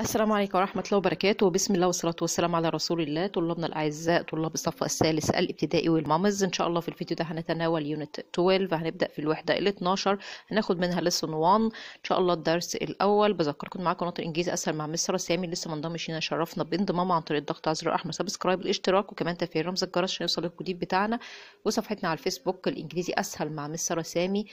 السلام عليكم ورحمة الله وبركاته بسم الله والصلاة والسلام على رسول الله طلابنا الأعزاء طلاب الصف الثالث الابتدائي والمامز إن شاء الله في الفيديو ده هنتناول يونت 12 هنبدأ في الوحدة ال 12 هناخد منها لسن 1 إن شاء الله الدرس الأول بذكركم معاكم قناة إنجليزي أسهل مع مصر سامي لسه ما انضمش هنا شرفنا بانضمامه عن طريق الضغط على زر الأحمر سبسكرايب الاشتراك وكمان تفعيل رمز الجرس عشان يوصلك الجديد بتاعنا وصفحتنا على الفيسبوك الإنجليزي أسهل مع مصر سامي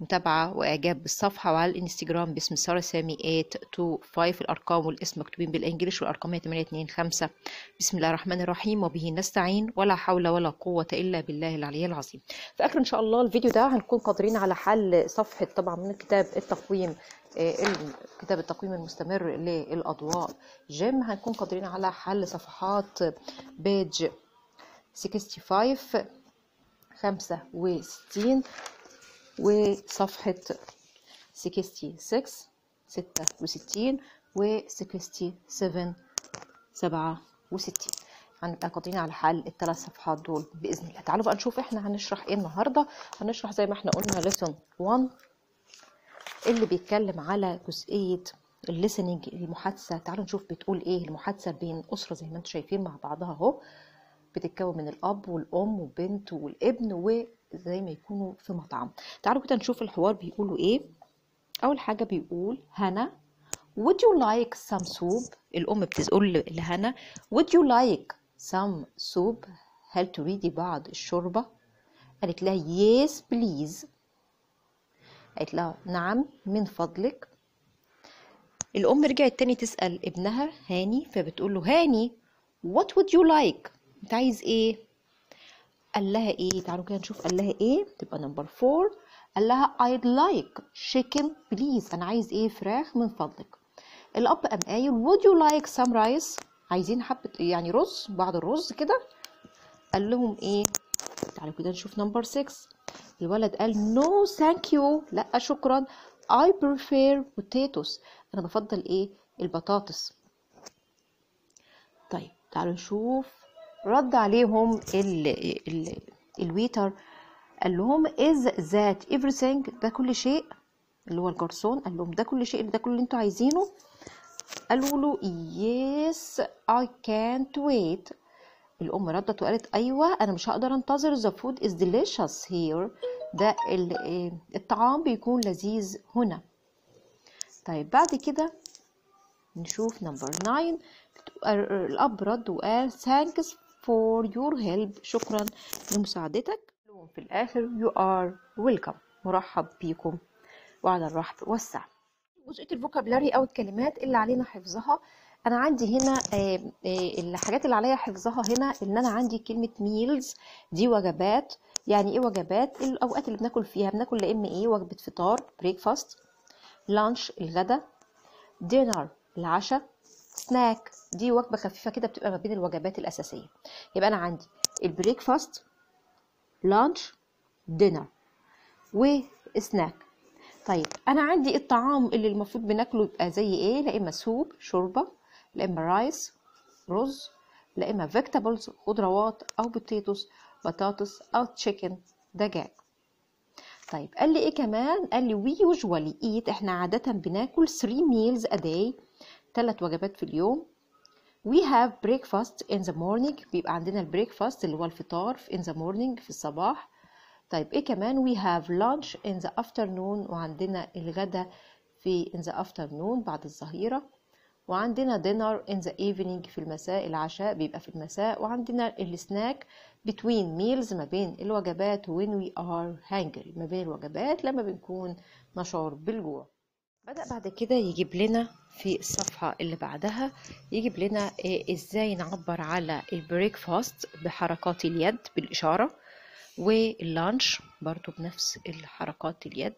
متابعة وإعجاب بالصفحة وعلى الإنستجرام باسم سارة سامي 825 الأرقام والاسم مكتوبين بالإنجليش والأرقام هي 825 بسم الله الرحمن الرحيم وبه نستعين ولا حول ولا قوة إلا بالله العلي العظيم في آخر إن شاء الله الفيديو ده هنكون قادرين على حل صفحة طبعا من كتاب التقويم آه، كتاب التقويم المستمر للأضواء جيم هنكون قادرين على حل صفحات بيج 65 65 وصفحة 66 66 و 67 67 هنبقى قادرين على حل الثلاث صفحات دول باذن الله تعالوا بقى نشوف احنا هنشرح ايه النهارده هنشرح زي ما احنا قلنا ليسون 1 اللي بيتكلم على جزئيه الليسننج المحادثه تعالوا نشوف بتقول ايه المحادثه بين اسره زي ما انتم شايفين مع بعضها اهو بتتكون من الاب والام وبنت والابن وزي ما يكونوا في مطعم تعالوا كده نشوف الحوار بيقولوا ايه اول حاجه بيقول هنا would you like some soup الام بتقول لهنا would you like some soup هل تريدي بعض الشوربه قالت لها yes please قالت لها نعم من فضلك الام رجعت تاني تسال ابنها هاني فبتقول له هاني what would you like انت عايز ايه قال لها ايه تعالوا كده نشوف قال لها ايه تبقى نمبر 4 قال لها I'd like chicken please انا عايز ايه فراخ من فضلك الاب قام قايل would you like some rice عايزين حبه يعني رز بعض الرز كده قال لهم ايه تعالوا كده نشوف نمبر 6 الولد قال no thank you لا شكرا I prefer potatoes انا بفضل ايه البطاطس طيب تعالوا نشوف رد عليهم ال ال الويتر قال لهم از ذات everything ده كل شيء اللي هو الجرسون قال لهم ده كل شيء ده كل اللي انتوا عايزينه قالوا له يس اي كانت ويت الأم ردت وقالت أيوة أنا مش هقدر أنتظر the food is delicious here ده الطعام بيكون لذيذ هنا طيب بعد كده نشوف نمبر 9 الأب رد وقال ثانكس for your help شكرا لمساعدتك في الآخر you are welcome مرحب بيكم وعلى الرحب والسعة جزئية الفوكابلاري أو الكلمات اللي علينا حفظها أنا عندي هنا آه، آه، الحاجات اللي عليا حفظها هنا إن أنا عندي كلمة meals دي وجبات يعني إيه وجبات الأوقات اللي بناكل فيها بناكل يا إيه وجبة فطار breakfast لانش الغدا دينر العشاء سناك دي وجبه خفيفه كده بتبقى ما بين الوجبات الاساسيه يبقى انا عندي البريكفاست لانش دينر وسناك طيب انا عندي الطعام اللي المفروض بناكله يبقى زي ايه لا اما سوب شوربه لا اما رايس رز لا اما فيجيتابلز خضروات او بوتيتوس بطاطس او تشيكن دجاج طيب قال لي ايه كمان قال لي وي يوجوالي ايت احنا عاده بناكل 3 ميلز ا داي ثلاث وجبات في اليوم we have breakfast in the morning بيبقى عندنا البريكفاست اللي هو الفطار in the morning في الصباح طيب ايه كمان we have lunch in the afternoon وعندنا الغداء في in the afternoon بعد الظهيرة وعندنا dinner in the evening في المساء العشاء بيبقى في المساء وعندنا السناك between meals ما بين الوجبات when we are hungry ما بين الوجبات لما بنكون نشعر بالجوع بدأ بعد كده يجيب لنا في الصفحة اللي بعدها يجيب لنا إيه، ازاي نعبر على البريك فاست بحركات اليد بالإشارة واللانش برضو بنفس الحركات اليد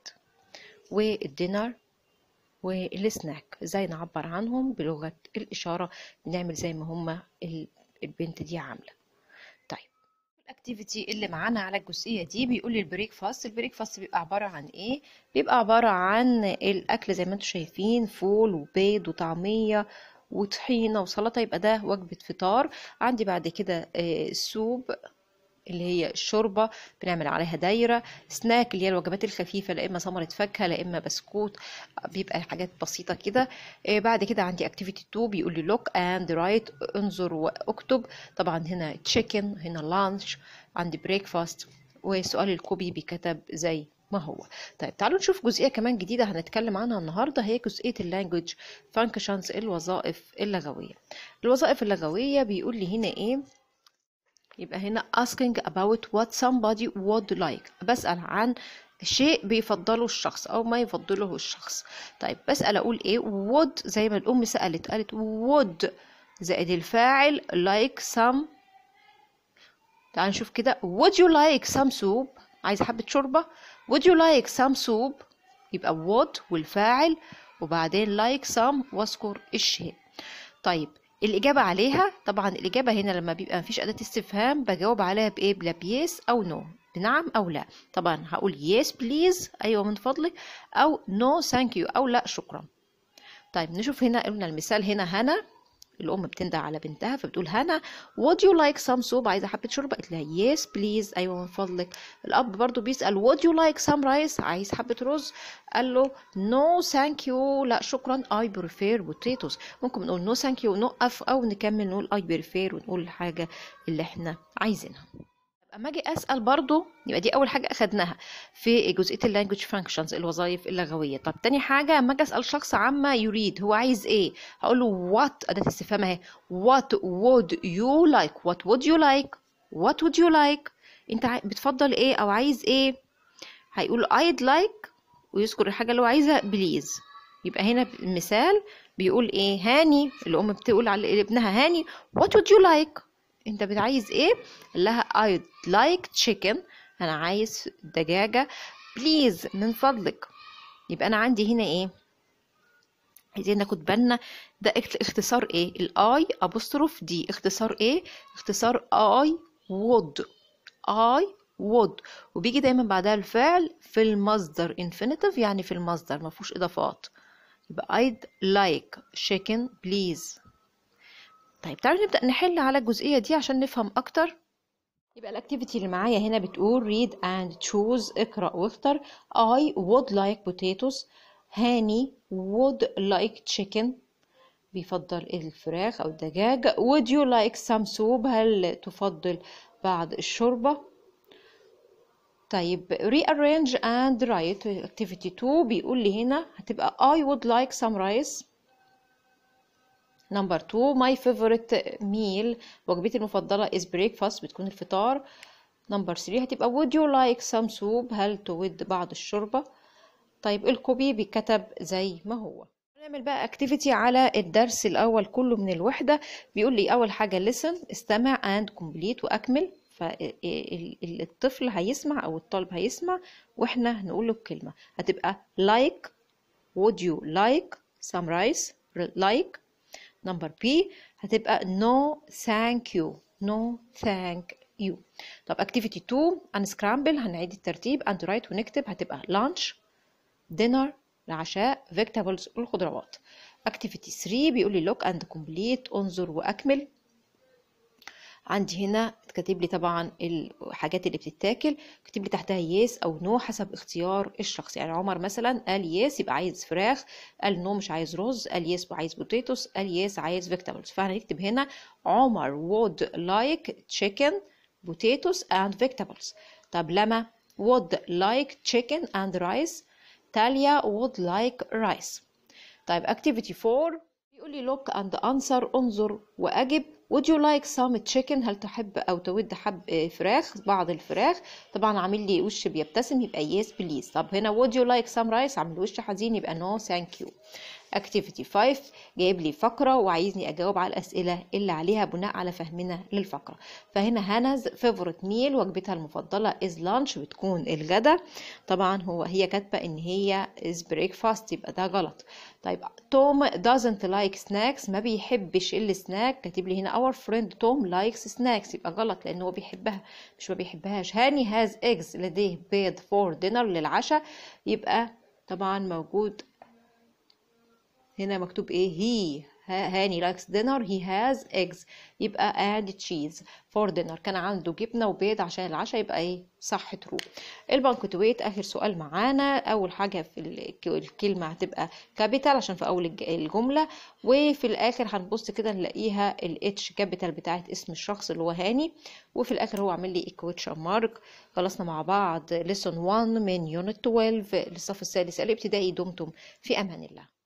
والدينر والسناك ازاي نعبر عنهم بلغة الإشارة نعمل زي ما هما البنت دي عاملة الاكتيفيتي اللي معانا على الجزئيه دي بيقول لي البريك فاست البريك فاست بيبقى عباره عن ايه بيبقى عباره عن الاكل زي ما انتم شايفين فول وبيض وطعميه وطحينه وسلطه يبقى ده وجبه فطار عندي بعد كده آه، سوب اللي هي الشوربة بنعمل عليها دايرة سناك اللي هي الوجبات الخفيفة لا إما ثمرة فاكهة لا إما بسكوت بيبقى حاجات بسيطة كده آه، بعد كده عندي اكتيفيتي 2 بيقول لي لوك اند رايت انظر واكتب طبعا هنا تشيكن هنا لانش عندي بريكفاست وسؤال الكوبي بيكتب زي ما هو طيب تعالوا نشوف جزئية كمان جديدة هنتكلم عنها النهاردة هي جزئية اللانجوج فانكشنز الوظائف اللغوية الوظائف اللغوية بيقول لي هنا ايه يبقى هنا asking about what somebody would like بسأل عن شيء بيفضله الشخص او ما يفضله الشخص طيب بسأل اقول ايه would زي ما الام سألت قالت would زائد الفاعل like some تعال نشوف كده would you like some soup عايزة حبة شوربة would you like some soup يبقى would والفاعل وبعدين like some واذكر الشيء طيب الإجابة عليها طبعا الإجابة هنا لما بيبقى مفيش أداة استفهام بجاوب عليها بإيه بلا بيس أو نو بنعم أو لا طبعا هقول يس بليز أيوة من فضلك أو نو ثانك يو أو لا شكرا طيب نشوف هنا قلنا المثال هنا هنا الام بتندع على بنتها فبتقول هنا would you like some soup عايزه حبه شوربه قالت لها yes please ايوه من فضلك الاب برضو بيسال would you like some rice عايز حبه رز قال له no thank you لا شكرا I prefer potatoes ممكن نقول no thank you نقف او نكمل نقول I prefer ونقول الحاجه اللي احنا عايزينها اما اجي اسال برضو يبقى دي اول حاجه اخدناها في جزئيه اللانجوج فانكشنز الوظائف اللغويه طب تاني حاجه اما اجي اسال شخص عما يريد هو عايز ايه هقول له وات اداه استفهام اهي وات وود يو لايك وات وود يو لايك وات وود يو لايك انت بتفضل ايه او عايز ايه هيقول I'd like ويذكر الحاجه اللي هو عايزها بليز يبقى هنا مثال بيقول ايه هاني الام بتقول على ابنها هاني وات وود يو لايك انت بتعايز ايه قال لها I'd like chicken انا عايز دجاجة بليز من فضلك يبقى انا عندي هنا ايه عايزين ناخد بالنا ده اختصار ايه الاي ابوستروف دي اختصار ايه اختصار اي would اي would وبيجي دايما بعدها الفعل في المصدر infinitive يعني في المصدر مفهوش اضافات يبقى I'd like chicken please طيب تعالوا نبدأ نحل على الجزئية دي عشان نفهم أكتر يبقى الاكتيفيتي اللي معايا هنا بتقول read and choose اقرأ واختر I would like potatoes هاني would like chicken بيفضل الفراخ أو الدجاج would you like some soup هل تفضل بعض الشوربة طيب rearrange and write activity 2 بيقول لي هنا هتبقى I would like some rice نمبر 2 ماي فيفورت ميل وجبتي المفضله از بريكفاست بتكون الفطار نمبر 3 هتبقى وود يو لايك سام سوب هل تود بعض الشوربه طيب الكوبي بيتكتب زي ما هو نعمل بقى اكتيفيتي على الدرس الاول كله من الوحده بيقول لي اول حاجه listen استمع اند كومبليت واكمل فالطفل هيسمع او الطالب هيسمع واحنا هنقول له الكلمه هتبقى لايك وود يو لايك سام رايس لايك نمبر بي هتبقى نو ثانك يو نو ثانك يو طب اكتيفيتي 2 انسكرامبل هنعيد الترتيب اند رايت ونكتب هتبقى لانش دينر العشاء فيجيتابلز الخضروات اكتيفيتي 3 بيقول لي لوك اند كومبليت انظر واكمل عندي هنا تكتب لي طبعا الحاجات اللي بتتاكل كتب لي تحتها يس او نو حسب اختيار الشخص يعني عمر مثلا قال يس يبقى عايز فراخ قال نو مش عايز رز قال يس وعايز بوتيتوس قال يس عايز فيجيتابلز نكتب هنا عمر would like chicken potatoes and vegetables طب لما would like chicken and rice تاليا would like rice طيب اكتيفيتي 4 بيقول لي look and answer انظر واجب Would you like some chicken هل تحب أو تود حب فراخ بعض الفراخ طبعا عامل لي وش بيبتسم يبقى yes please طب هنا would you like some rice عامل وش حزين يبقى no thank you اكتيفيتي 5 جايب لي فقره وعايزني اجاوب على الاسئله اللي عليها بناء على فهمنا للفقره فهنا هانز فيفورت ميل وجبتها المفضله از لانش بتكون الغدا طبعا هو هي كاتبه ان هي از بريكفاست يبقى ده غلط طيب توم doesn't like snacks ما بيحبش السناك كاتب لي هنا اور فريند توم likes snacks يبقى غلط لان هو بيحبها مش ما بيحبهاش هاني has eggs لديه بيض فور دينر للعشاء يبقى طبعا موجود هنا مكتوب ايه هي هاني لايكس دينر هي هاز ايجز يبقى اد تشيز فور دينر كان عنده جبنه وبيض عشان العشاء يبقى ايه صح ترو ويت اخر سؤال معانا اول حاجه في الكلمه هتبقى كابيتال عشان في اول الجمله وفي الاخر هنبص كده نلاقيها الاتش كابيتال بتاعت اسم الشخص اللي هو هاني وفي الاخر هو عامل لي ايكويتشن مارك خلصنا مع بعض ليسون 1 من يونت 12 للصف السادس الابتدائي دمتم في امان الله